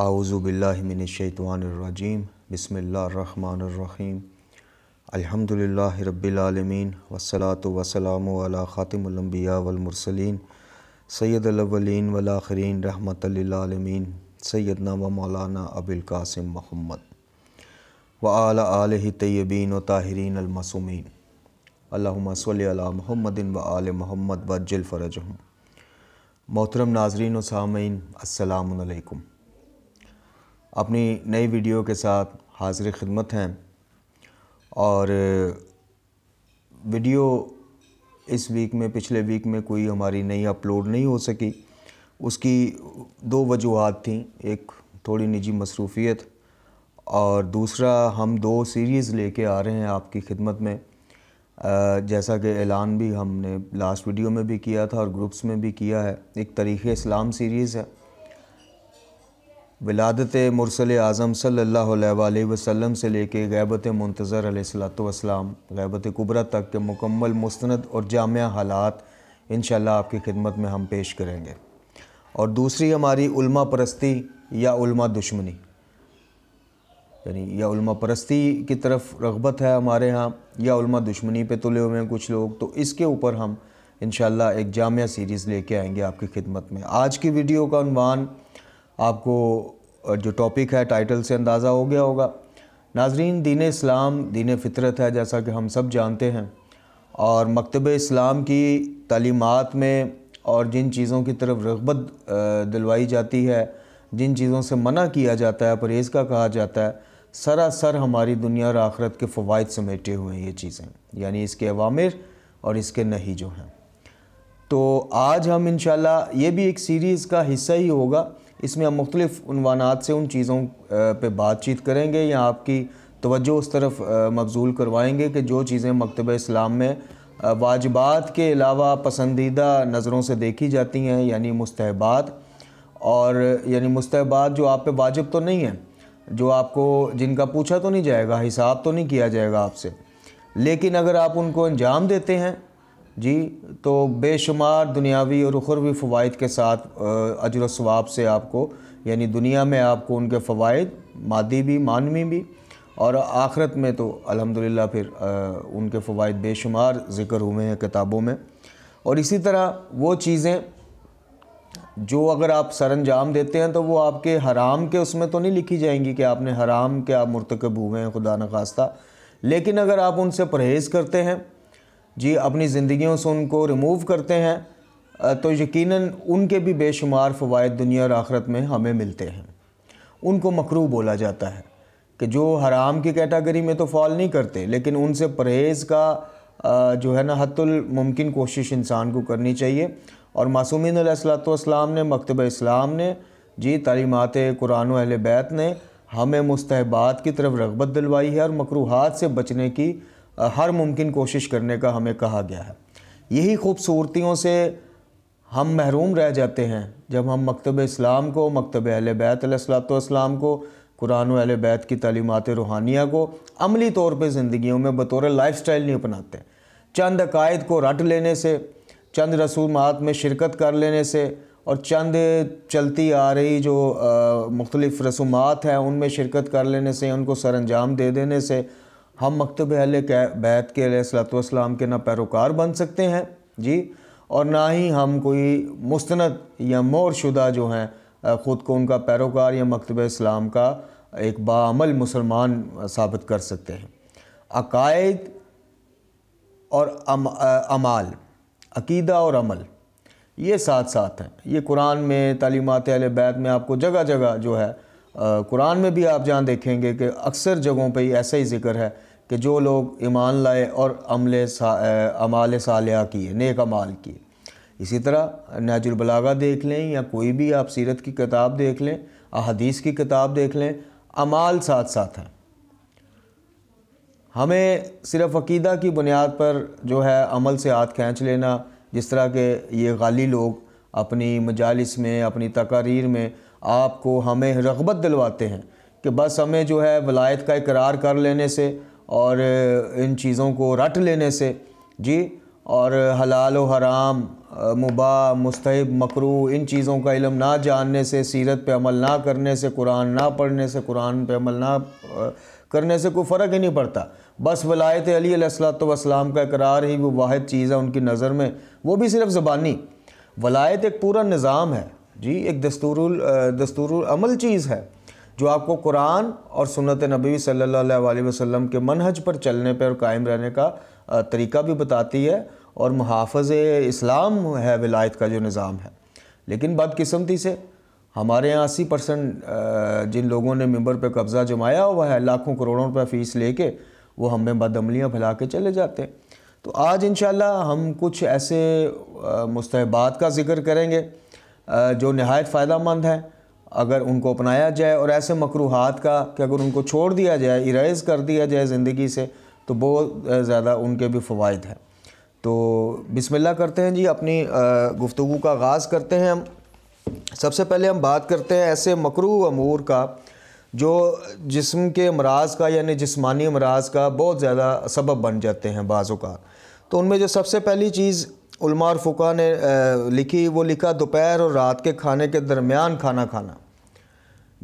आउज़ुबिल्लिमिनशैतवानरजीम बसमीम अलहमदिल्ला रबालमीन वसलात वसलाम ख़ातमबिया वलमरसलिन सैदलवलिन वलाखरीन रहमतमीन सैदना व मौलाना अबुल्कासम महमद व आल आलि तयबीन व ताहरीन अलमसूमिन अल्लासल महमदिन व आल महमद वजल फ़रजहम मोहतरम नाजरीन व सामीन असलकम अपनी नई वीडियो के साथ हाजिर खिदमत हैं और वीडियो इस वीक में पिछले वीक में कोई हमारी नई अपलोड नहीं हो सकी उसकी दो वजूहत थी एक थोड़ी निजी मसरूफियत और दूसरा हम दो सीरीज़ लेके आ रहे हैं आपकी खिदमत में जैसा कि ऐलान भी हमने लास्ट वीडियो में भी किया था और ग्रुप्स में भी किया है एक तरीक़ इस्लाम सीरीज़ है विलादत मुरसल आज़म सल्ला वसम से लेके गैबत मंतज़र वसलाम गैबत कुबरा तक के मुकम्मल मुस्ंद और जाम हालात इन आपकी खिदमत में हम पेश करेंगे और दूसरी हमारी उल्मा परस्ती या दुश्मनी यानी या परस्ती की तरफ रगबत है हमारे यहाँ या दुश्मनी पे तुले हुए हैं कुछ लोग तो इसके ऊपर हम इन एक जामिया सीरीज़ लेके आएंगे आपकी खिदमत में आज की वीडियो का अनवान आपको जो टॉपिक है टाइटल से अंदाज़ा हो गया होगा नाजरीन दीन इस्लाम दीन फितरत है जैसा कि हम सब जानते हैं और मकतब इस्लाम की तलीमत में और जिन चीज़ों की तरफ रगबत दिलवाई जाती है जिन चीज़ों से मना किया जाता है परहेज़ का कहा जाता है सरासर हमारी दुनिया और आखरत के फ़वाद समेटे हुए हैं ये चीज़ें यानी इसके अवामिर और इसके नहीं जो हैं तो आज हम इन ये भी एक सीरीज़ का हिस्सा ही होगा इसमें हम मुख्तलिफ़ानात से उन चीज़ों पर बातचीत करेंगे या आपकी तोज्जो उस तरफ मबजूल करवाएँगे कि जो चीज़ें मकतब इस्लाम में वाजबात के अलावा पसंदीदा नज़रों से देखी जाती हैं यानी मुस्तबात और यानी मुस्तबात जो आप पे वाजिब तो नहीं है जो आपको जिनका पूछा तो नहीं जाएगा हिसाब तो नहीं किया जाएगा आपसे लेकिन अगर आप उनको अंजाम देते हैं जी तो बेशुमार दुनियावी और उखरवी फ़वाद के साथ अजर स्वाब से आपको यानी दुनिया में आपको उनके फ़वाद मादी भी मानवी भी और आखरत में तो अल्हम्दुलिल्लाह फिर आ, उनके फ़वाद बेशुमार ज़िक्र हुए हैं किताबों में और इसी तरह वो चीज़ें जो अगर आप सर अंजाम देते हैं तो वो आपके हराम के उसमें तो नहीं लिखी जाएंगी कि आपने हराम के आप मुरतकब हुए हैं खुदा न खास्ता लेकिन अगर आप उनसे परहेज़ करते हैं जी अपनी ज़िंदगियों से उनको रिमूव करते हैं तो यकीनन उनके भी बेशुमार फ़वाद दुनिया और आखरत में हमें मिलते हैं उनको मकरू बोला जाता है कि जो हराम की कैटागरी में तो फॉल नहीं करते लेकिन उनसे परहेज़ का जो है ना हतुल मुमकिन कोशिश इंसान को करनी चाहिए और मासूमिन सलाम ने मकतब इस्लाम ने जी तलीमत कुरान अहल बैत ने हमें मुस्तबात की तरफ रगबत दिलवाई है और मकरूहत से बचने की हर मुमकिन कोशिश करने का हमें कहा गया है यही खूबसूरतियों से हम महरूम रह जाते हैं जब हम मकतब इस्लाम को मकतब अहल बैतलाम को कुरान अहल बैत की तलीमत रूहानिया को अमली तौर पर ज़िंदगी में बतौर लाइफ स्टाइल नहीं अपनाते चंद अकायद को रट लेने से चंद रसूमात में शिरकत कर लेने से और चंद चलती आ रही जो मुख्तलिफ़ रसूमात हैं उनमें शिरकत कर लेने से उनको सर अंजाम दे देने से हम मकतब अहल बैत के सलातम के ना पैरोकार बन सकते हैं जी और ना ही हम कोई मुस्ंद या मोरशुदा जो हैं ख़ुद को उनका पैरोकार या मकतब इस्लाम का एक बामल मुसलमान साबित कर सकते हैं अकायद और अम, अमाल अकीदा और अमल ये साथ साथ हैं ये कुरान में तालीमत अल बैत में आपको जगह जगह जो है कुरान में भी आप जहाँ देखेंगे कि अक्सर जगहों पर ऐसा ही जिक्र है कि जो लोग ईमान लाए और अमल सा अमाल सालिया किए नेक अमाल किए इसी तरह नाजुलबलागा देख लें या कोई भी आप सीरत की किताब देख लें अदीस की किताब देख लें अमाल साथ साथ हैं हमें सिर्फ अकीदा की बुनियाद पर जो है अमल से हाथ खींच लेना जिस तरह के ये गाली लोग अपनी मजालस में अपनी तकारीर में आपको हमें रगबत दिलवाते हैं कि बस हमें जो है वलायत का इकरार कर लेने से और इन चीज़ों को रट लेने से जी और हलाल व हराम मुबा मुस्तहब मकरू इन चीज़ों का इलम ना जानने से सीरत पे अमल ना करने से कुरान ना पढ़ने से कुरान पे अमल ना करने से कोई फ़र्क ही नहीं पड़ता बस वलायत अली का इकरार ही वो वाद चीज़ है उनकी नज़र में वो भी सिर्फ ज़बानी वलायत एक पूरा निज़ाम है जी एक दस्तूर दस्तूर अमल चीज़ है जो आपको कुरान और सुनत नबी सल्ला वसम के मनहज पर चलने पर और कायम रहने का तरीका भी बताती है और मुहाफ़ इस्लाम है विलायत का जो निज़ाम है लेकिन बदकस्मती से हमारे यहाँ अस्सी परसेंट जिन लोगों ने मंबर पर कब्ज़ा जमाया हुआ है लाखों करोड़ों रुपये फ़ीस कर वो हमें बदमलियाँ फैला के चले जाते हैं तो आज इन हम कुछ ऐसे मुस्तबात का ज़िक्र करेंगे जो नहायत फ़ायदा मंद हैं अगर उनको अपनाया जाए और ऐसे मकरूहत का कि अगर उनको छोड़ दिया जाए इरेज़ कर दिया जाए ज़िंदगी से तो बहुत ज़्यादा उनके भी फ़वाद हैं तो बिसमिल्ला करते हैं जी अपनी गुफ्तु का आगाज़ करते हैं हम सबसे पहले हम बात करते हैं ऐसे मकरू अमूर का जो जिसम के अमराज का यानी जिसमानी अमराज का बहुत ज़्यादा सबब बन जाते हैं बाज़ का तो उनमें जो सबसे पहली चीज़ उलमा और फ़ुका ने लिखी वो लिखा दोपहर और रात के खाने के दरमियान खाना खाना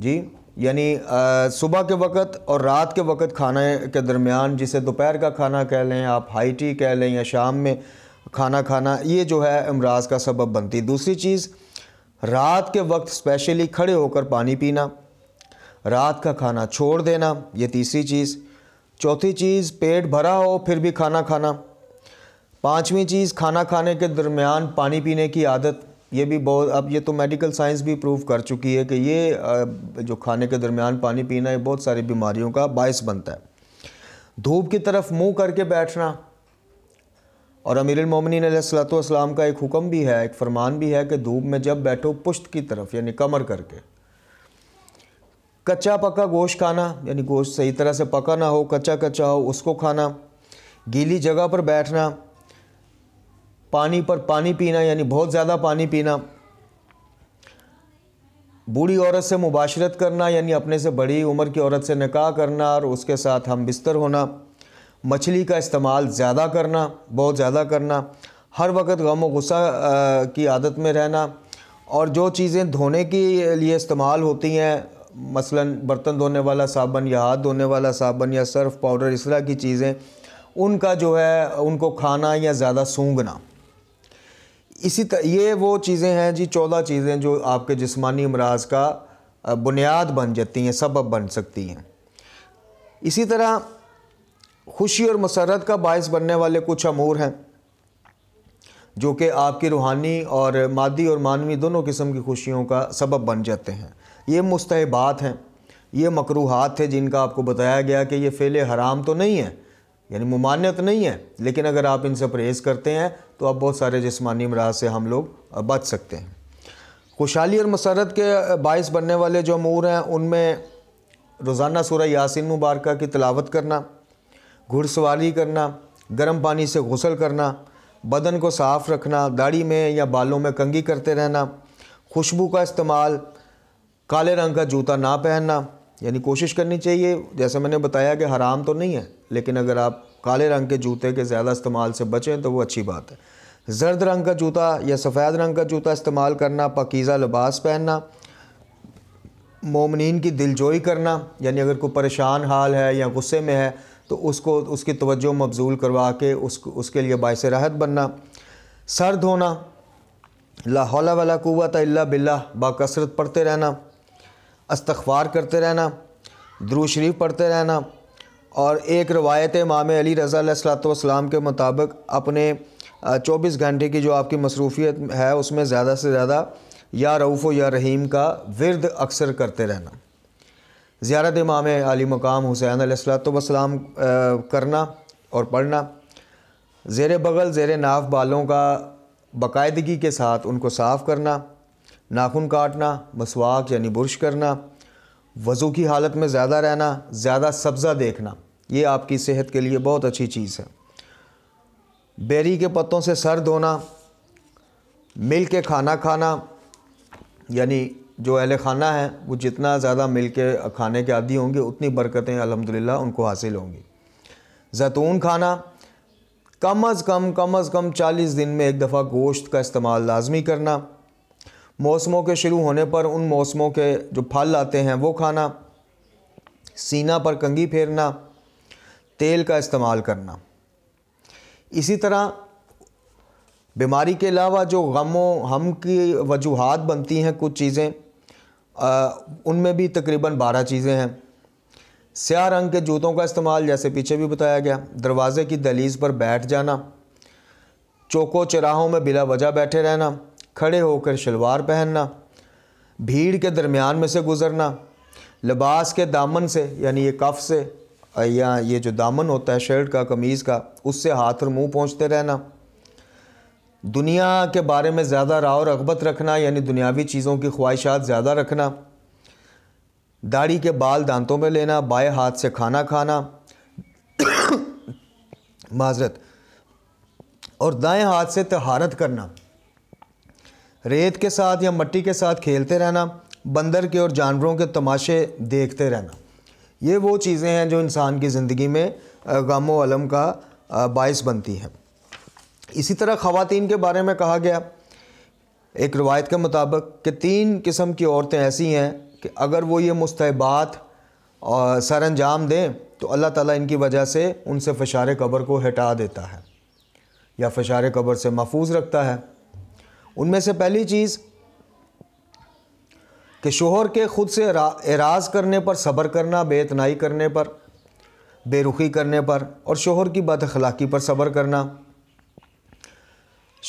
जी यानी सुबह के वक़्त और रात के वक़्त खाने के दरमियान जिसे दोपहर का खाना कह लें आप हाई टी कह लें या शाम में खाना खाना ये जो है अमराज का सबब बनती दूसरी चीज़ रात के वक्त स्पेशली खड़े होकर पानी पीना रात का खाना छोड़ देना ये तीसरी चीज़ चौथी चीज़ पेट भरा हो फिर भी खाना खाना पाँचवीं चीज़ खाना खाने के दरमियान पानी पीने की आदत ये भी बहुत अब ये तो मेडिकल साइंस भी प्रूव कर चुकी है कि ये जो खाने के दरमियान पानी पीना ये बहुत सारी बीमारियों का बायस बनता है धूप की तरफ मुंह करके बैठना और अमीर मोमिन सलाम का एक हुक्म भी है एक फरमान भी है कि धूप में जब बैठो पुश्त की तरफ यानी कमर करके कच्चा पक्का गोश्त खाना यानी गोश्त सही तरह से पका ना हो कच्चा कच्चा हो उसको खाना गीली जगह पर बैठना पानी पर पानी पीना यानी बहुत ज़्यादा पानी पीना बूढ़ी औरत से मुबाशरत करना यानी अपने से बड़ी उम्र की औरत से निकाह करना और उसके साथ हम बिस्तर होना मछली का इस्तेमाल ज़्यादा करना बहुत ज़्यादा करना हर वक्त गम व गुस्सा की आदत में रहना और जो चीज़ें धोने के लिए इस्तेमाल होती हैं मसलन बर्तन धोने वाला साबुन या हाथ धोने वाला साबुन या सर्फ पाउडर इस तरह की चीज़ें उनका जो है उनको खाना या ज़्यादा सूंघना इसी तरह ये वो चीज़ें हैं जी चौदह चीज़ें जो आपके जिसमानी अमराज का बुनियाद बन जाती हैं सबब बन सकती हैं इसी तरह खुशी और मसरत का बायस बनने वाले कुछ अमूर हैं जो कि आपकी रूहानी और मादी और मानवी दोनों किस्म की खुशियों का सबब बन जाते हैं ये मुस्तबात हैं ये मकरूहत थे जिनका आपको बताया गया कि ये फेले हराम तो नहीं है यानी ममानियत नहीं है लेकिन अगर आप इनसे परहेज़ करते हैं तो आप बहुत सारे जिसमानी अमराज से हम लोग बच सकते हैं खुशहाली और मसरत के बायस बनने वाले जो अमूर हैं उनमें रोज़ाना सूर्य यासिन मुबारक की तलावत करना घुड़सवारी करना गर्म पानी से गसल करना बदन को साफ़ रखना दाढ़ी में या बालों में कंगी करते रहना खुशबू का इस्तेमाल काले रंग का जूता ना पहनना यानी कोशिश करनी चाहिए जैसे मैंने बताया कि हराम तो नहीं है लेकिन अगर आप काले रंग के जूते के ज़्यादा इस्तेमाल से बचें तो वो अच्छी बात है जर्द रंग का जूता या सफ़ेद रंग का जूता इस्तेमाल करना पकीज़ा लिबास पहनना मोमिन की दिलजोई करना यानी अगर कोई परेशान हाल है या गुस्से में है तो उसको उसकी तवज्जो मबजूल करवा के उस उसके लिए बायस राहत बनना सर धोना ला हौला वाला कुत अल्ला बिल्ला बाकसरत पढ़ते रहना अस्तवार करते रहना द्रू शरीफ पढ़ते रहना और एक रवायत माम अली रज़ा सलाम के मुताबिक अपने चौबीस घंटे की जो आपकी मसरूफियत है उसमें ज़्यादा से ज़्यादा या रऊफ़ या रहीम का विरद अक्सर करते रहना ज़्यारत इमाम अली मकाम हुसैन वसलाम करना और पढ़ना ज़ेर बगल ज़ेर नाफ बालों का बाकायदगी के साथ उनको साफ़ करना नाखून काटना मसवाक यानी बुरश करना वज़ू की हालत में ज़्यादा रहना ज़्यादा सब्ज़ा देखना ये आपकी सेहत के लिए बहुत अच्छी चीज़ है बेरी के पत्तों से सर धोना मिल के खाना खाना यानी जो अहल खाना है वो जितना ज़्यादा मिल के खाने के आदि होंगे उतनी बरकतें अलहमदिल्ला उनको हासिल होंगी जैतून खाना कम अज़ कम कम अज़ कम चालीस दिन में एक दफ़ा गोश्त का इस्तेमाल लाजमी करना मौसमों के शुरू होने पर उन मौसमों के जो फल आते हैं वो खाना सीना पर कंगी फेरना तेल का इस्तेमाल करना इसी तरह बीमारी के अलावा जो गमों हम की वजूहत बनती हैं कुछ चीज़ें उनमें भी तकरीबन बारह चीज़ें हैं स्या रंग के जूतों का इस्तेमाल जैसे पीछे भी बताया गया दरवाज़े की दलीज पर बैठ जाना चौकों चराहों में बिला वजह बैठे रहना खड़े होकर शलवार पहनना भीड़ के दरमियान में से गुज़रना लिबास के दामन से यानी ये कफ़ से या ये जो दामन होता है शर्ट का कमीज़ का उससे हाथ और मुंह पहुंचते रहना दुनिया के बारे में ज़्यादा राह और रगबत रखना यानी दुनियावी चीज़ों की ख्वाहिशात ज़्यादा रखना दाढ़ी के बाल दांतों में लेना बाएं हाथ से खाना खाना माजरत और दाएं हाथ से तहारत करना रेत के साथ या मट्टी के साथ खेलते रहना बंदर के और जानवरों के तमाशे देखते रहना ये वो चीज़ें हैं जो इंसान की ज़िंदगी में गम वलम का बायस बनती हैं इसी तरह ख़वान के बारे में कहा गया एक रवायत के मुताबिक कि तीन किस्म की औरतें ऐसी हैं कि अगर वो ये मुस्तबात और सर अंजाम दें तो अल्लाह ताला इनकी वजह से उनसे फ़शार कबर को हटा देता है या फ़शार कबर से महफूज रखता है उनमें से पहली चीज़ कि शोहर के ख़ुद से एराज़ करने पर सब्र करना बेतनाई करने पर बेरुखी करने पर और शोहर की अखलाकी पर सब्र करना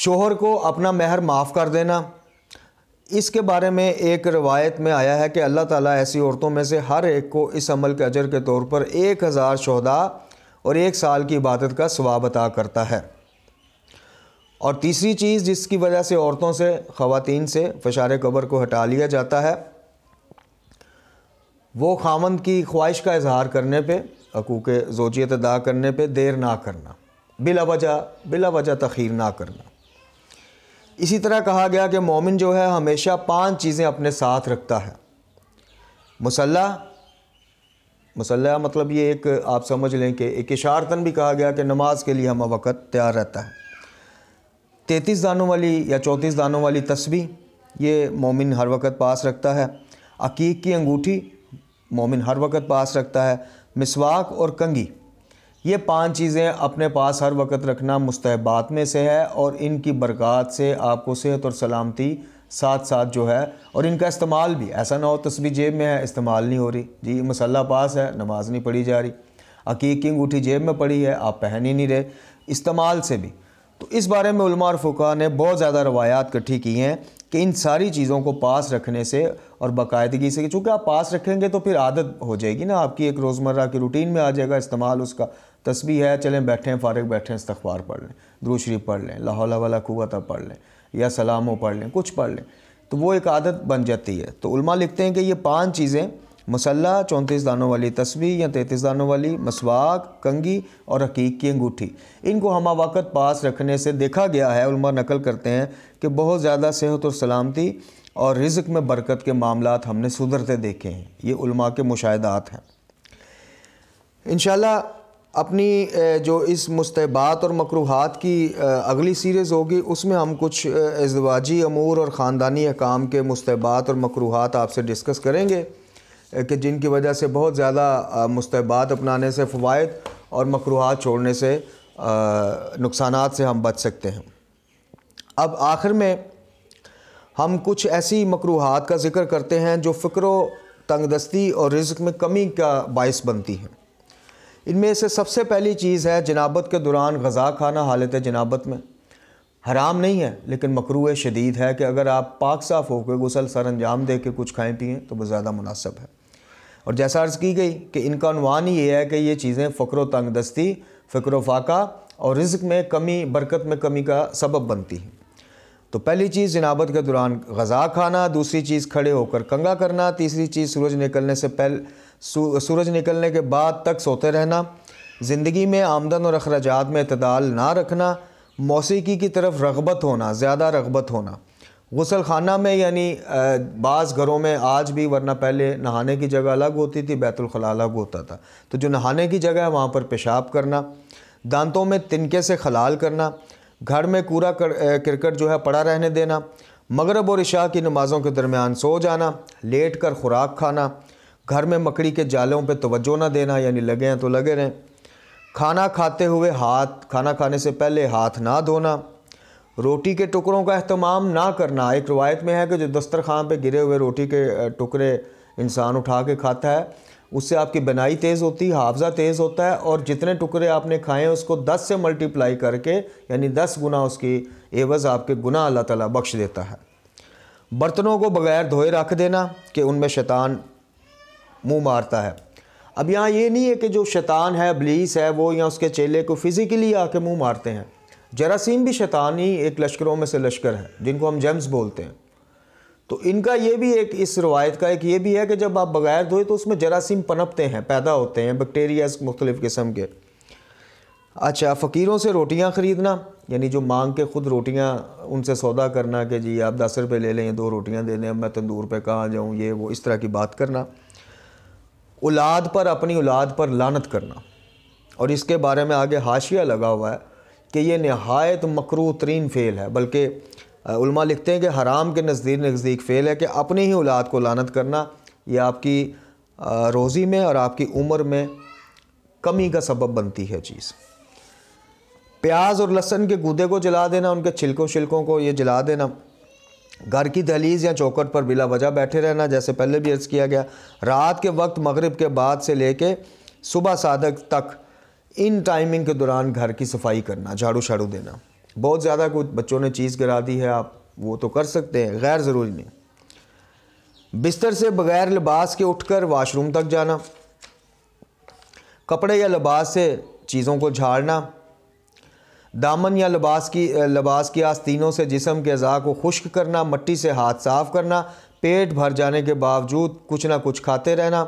शोहर को अपना महर माफ़ कर देना इसके बारे में एक रवायत में आया है कि अल्लाह ताला ऐसी औरतों में से हर एक को इस अमल के अजर के तौर पर एक हज़ार शहदा और एक साल की इबादत का स्वाब अता करता है और तीसरी चीज़ जिसकी वजह से औरतों से ख़वान से फशार कबर को हटा लिया जाता है वो खामंद की ख्वाहिश का इजहार करने पे हकूक़ जोजियत अदा करने पे देर ना करना बिला वजह बिला वजह तखीर ना करना इसी तरह कहा गया कि मोमिन जो है हमेशा पांच चीज़ें अपने साथ रखता है मसल्ला मसल्ला मतलब ये एक आप समझ लें कि एक इशारतन भी कहा गया कि नमाज के लिए हम वक़्त तैयार रहता है तैतीस दानों वाली या चौंतीस दानों वाली तस्वीर ये मोमिन हर वक्त पास रखता है अकीक की अंगूठी मोमिन हर वक्त पास रखता है मिसवाक और कंगी ये पांच चीज़ें अपने पास हर वक्त रखना मुस्तबात में से है और इनकी बरक़ात से आपको सेहत और सलामती साथ साथ जो है और इनका इस्तेमाल भी ऐसा ना हो तस्वीर जेब में है इस्तेमाल नहीं हो रही जी मसल्ला पास है नमाज नहीं पढ़ी जा रही अकीक की अंगूठी जेब में पड़ी है आप पहन ही नहीं रहे इस्तेमाल से भी तो इस बारे में उलमार फ़ुका ने बहुत ज़्यादा रवायात इकट्ठी की हैं कि इन सारी चीज़ों को पास रखने से और बाकायदगी से चूँकि आप पास रखेंगे तो फिर आदत हो जाएगी ना आपकी एक रोज़मर्रा की रूटीन में आ जाएगा इस्तेमाल उसका तस्वीर है चलें बैठें फारग बैठें इस्तबार पढ़ लें दूसरी पढ़ लें लाहौला वाला कुत पढ़ लें या सलामों पढ़ लें कुछ पढ़ लें तो वो एक आदत बन जाती है तो उलमा लिखते हैं कि ये पाँच चीज़ें मसल्ला चौंतीस दानों वाली तस्वीर या तैंतीस दानों वाली मसवाक कंगी और हकीक की अंगूठी इनको हम वक़्त पास रखने से देखा गया है उल्मा नकल करते हैं कि बहुत ज़्यादा सेहत और सलामती और रिज़ में बरकत के मामला हमने सुधरते देखे हैं ये उल्मा के मुशाहदात हैं इन अपनी जो इस मुस्तबात और मकरूहत की अगली सीरीज़ होगी उसमें हम कुछ एजवाजी अमूर और ख़ानदानी अकाम के मुस्तबात और मकरूहत आपसे डिस्कस करेंगे कि जिनकी वजह से बहुत ज़्यादा मुस्तबात अपनाने से फ़वाद और मकरूहत छोड़ने से नुकसान से हम बच सकते हैं अब आखिर में हम कुछ ऐसी मकरूहत का ज़िक्र करते हैं जो फ़िक्रो तंगदस्ती और रिज्क में कमी का बायस बनती हैं इनमें से सबसे पहली चीज़ है जनाबत के दौरान गज़ा खाना हालत जनाबत में हराम नहीं है लेकिन मकरू शदीद है कि अगर आप पाक साफ़ होकर गसल सर अंजाम दे के कुछ खाएँ पिएँ तो वह ज़्यादा मुनासब है और जैसा अर्ज़ की गई कि इनका अनवान ही ये है कि ये चीज़ें फ़क्र तंग दस्ती फ़िक्र फाका और रिज्क में कमी बरकत में कमी का सबब बनती है तो पहली चीज़ जिनाबत के दौरान गज़ा खाना दूसरी चीज़ खड़े होकर कंगा करना तीसरी चीज़ सूरज निकलने से पहले सूरज निकलने के बाद तक सोते रहना ज़िंदगी में आमदन और अखराज में अतदाल ना रखना मौसीकी की तरफ रगबत होना ज़्यादा रगबत होना गसल खाना में यानी बाज़ घरों में आज भी वरना पहले नहाने की जगह अलग होती थी बैतुलखला अलग होता था तो जो नहाने की जगह है वहाँ पर पेशाब करना दांतों में तिनके से खलाल करना घर में कूड़ा क्रिकेट जो है पड़ा रहने देना मगरब और इशा की नमाज़ों के दरमियान सो जाना लेट कर खुराक खाना घर में मकड़ी के जालों पर तोज्जो ना देना यानी लगे हैं तो लगे रहें खाना खाते हुए हाथ खाना खाने से पहले हाथ ना धोना रोटी के टुकड़ों का अहतमाम ना करना एक रवायत में है कि जो दस्तरखान पे गिरे हुए रोटी के टुकड़े इंसान उठा के खाता है उससे आपकी बनाई तेज़ होती है हाफजा तेज़ होता है और जितने टुकड़े आपने खाए हैं उसको दस से मल्टीप्लाई करके यानी दस गुना उसकी एवज़ आपके गुना अल्लाह ताला बख्श देता है बर्तनों को बगैर धोए रख देना कि उनमें शैतान मुँह मारता है अब यहाँ ये नहीं है कि जो शैतान है ब्लीस है वो या उसके चेले को फ़िज़िकली आके मुँह मारते हैं जरासीम भी शैतानी एक लश्करों में से लश्कर हैं जिनको हम जेम्स बोलते हैं तो इनका ये भी एक इस रवायत का एक ये भी है कि जब आप बग़ैर धोए तो उसमें जरासीम पनपते हैं पैदा होते हैं बैक्टेरिया मुख्तलिफ़ किस्म के अच्छा फ़कीरों से रोटियां ख़रीदना यानी जो मांग के ख़ुद रोटियां उनसे सौदा करना कि जी आप दस रुपये ले लें दो रोटियां दे दें मैं तंदूर पे कहाँ जाऊँ ये वो इस तरह की बात करना औलाद पर अपनी औलाद पर लानत करना और इसके बारे में आगे हाशिया लगा हुआ है कि ये नहायत मकरू तरीन फ़ेल है बल्कि लिखते हैं कि हराम के नज़दीक नज़दीक फ़ेल है कि अपनी ही औलाद को लानत करना ये आपकी रोज़ी में और आपकी उम्र में कमी का सबब बनती है चीज़ प्याज और लहसन के गुदे को जला देना उनके छिलकों छिलकों को ये जला देना घर की दहलीज या चौकट पर बिला वजह बैठे रहना जैसे पहले भी अर्ज़ किया गया रात के वक्त मगरिब के बाद से लेके सुबह सादक तक इन टाइमिंग के दौरान घर की सफाई करना झाड़ू झाड़ू देना बहुत ज़्यादा कुछ बच्चों ने चीज़ गिरा दी है आप वो तो कर सकते हैं गैर ज़रूरी नहीं बिस्तर से बगैर लिबास के उठकर वाशरूम तक जाना कपड़े या लिबास से चीज़ों को झाड़ना दामन या लिबास की लिबास की आस्तीनों से जिसम के अज़ा को खुश्क करना मट्टी से हाथ साफ करना पेट भर जाने के बावजूद कुछ ना कुछ खाते रहना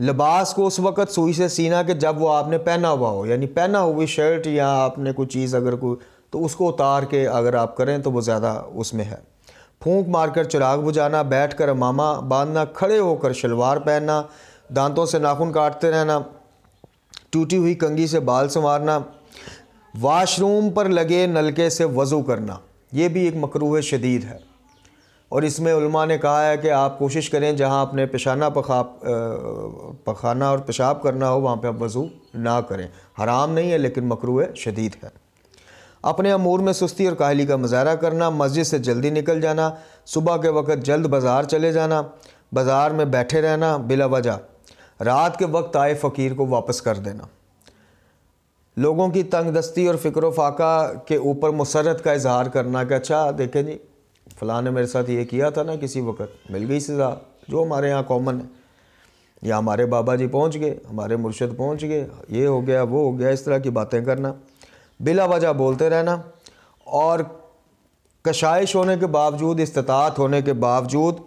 लिबास को उस वक़्त सुई से सीना के जब वो आपने पहना हुआ हो यानी पहना हुई शर्ट या आपने कोई चीज़ अगर कोई तो उसको उतार के अगर आप करें तो वो ज़्यादा उसमें है फूंक मारकर चिराग बुझाना बैठ कर मामा बांधना खड़े होकर शलवार पहनना दांतों से नाखून काटते रहना टूटी हुई कंगी से बाल संवारना वाशरूम पर लगे नलके से वज़ू करना ये भी एक मकरूह शदीद है और इसमें उल्मा ने कहा है कि आप कोशिश करें जहां आपने पेशाना पखा पखाना और पेशाब करना हो वहां पे आप वज़ू ना करें हराम नहीं है लेकिन मकरू शदीद है अपने अमूर में सुस्ती और काहली का मुजाहरा करना मस्जिद से जल्दी निकल जाना सुबह के वक़्त जल्द बाज़ार चले जाना बाज़ार में बैठे रहना बिला वजह रात के वक्त आए फ़कीर को वापस कर देना लोगों की तंग दस्ती और फ़िक्र फाका के ऊपर मसरत का इजहार करना कि अच्छा देखें जी फ़लाँ ने मेरे साथ ये किया था ना किसी वक्त मिल गई सज़ा जो हमारे यहाँ कॉमन है या हमारे बाबा जी पहुँच गए हमारे मुर्शद पहुँच गए ये हो गया वो हो गया इस तरह की बातें करना बिला वजह बोलते रहना और कशाइश होने के बावजूद इस्तात होने के बावजूद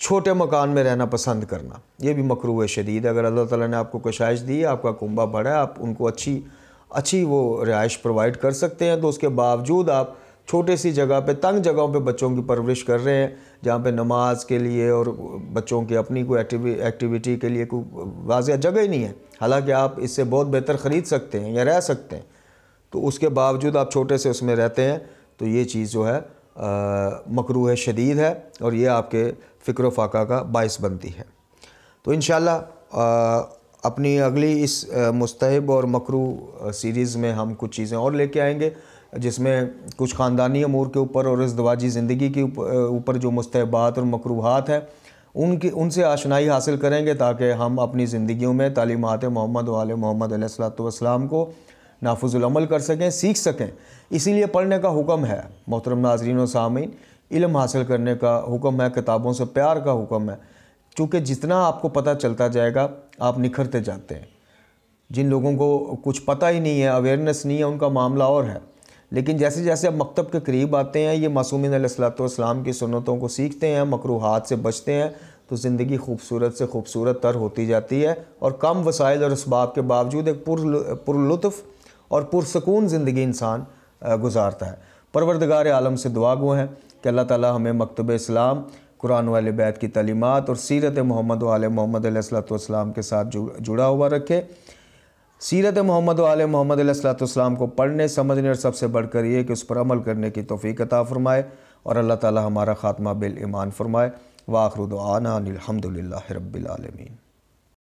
छोटे मकान में रहना पसंद करना ये भी मकरू शदीद अगर अल्लाह ताला ने आपको कशाइश दी आपका कुंबा बढ़ा आप उनको अच्छी अच्छी वो रिहाइश प्रोवाइड कर सकते हैं तो उसके बावजूद आप छोटे सी जगह पे तंग जगहों पे बच्चों की परवरिश कर रहे हैं जहाँ पे नमाज के लिए और बच्चों की अपनी कोई एक्टिवि एक्टिविटी के लिए कोई वाजह जगह ही नहीं है हालांकि आप इससे बहुत बेहतर ख़रीद सकते हैं या रह सकते हैं तो उसके बावजूद आप छोटे से उसमें रहते हैं तो ये चीज़ जो है मकरू है शदीद है और ये आपके फ़िक्र फाका का बायस बनती है तो इन अपनी अगली इस मुस्तहब और मकरू सीरीज़ में हम कुछ चीज़ें और लेके आएंगे जिसमें कुछ ख़ानदानी अमूर के ऊपर और अजदवाजी ज़िंदगी के ऊपर जो मुस्तबात और मकरूहत है उनकी उनसे आशनाई हासिल करेंगे ताकि हम अपनी ज़िंदगियों में तालीमत मोहम्मद वाले मोहम्मद सलाम को नाफुजल कर सकें सीख सकें इसीलिए पढ़ने का हुक्म है मोहतरम नाजरीन सामीन इलम हासिल करने का हुक्म है किताबों से प्यार का हुक्म है चूँकि जितना आपको पता चलता जाएगा आप निखरते जाते हैं जिन लोगों को कुछ पता ही नहीं है अवेयरनेस नहीं है उनका मामला और है लेकिन जैसे जैसे अब मकतब के करीब आते हैं ये मासूमिन सलाम की सुनतों को सीखते हैं मकरूहत से बचते हैं तो ज़िंदगी खूबसूरत से खूबसूरत तर होती जाती है और कम वसाइल और इसबाब के बावजूद एक पुरुफ और पुरसकून ज़िंदगी इंसान गुजारता है परवरदगार आलम से दुआ गो हैं कि अल्लाह ताली हमें मकतब इस्लाम कुरान वाले बैत की तलीमत और सीरत मोहम्मद वाले मोहम्मद सलाम के साथ जुड़ा हुआ रखे सीरत मोहम्मद आल मोहम्मद सलाम को पढ़ने समझने और सबसे बढ़कर ये कि उस पर अमल करने की तोफ़ी अता फ़रमाए और अल्लाह ताली हमारा ख़ात्मा बिल ईमान फ़रमाए वाखरुदाना अनिलहमदिल्ला रबालमीन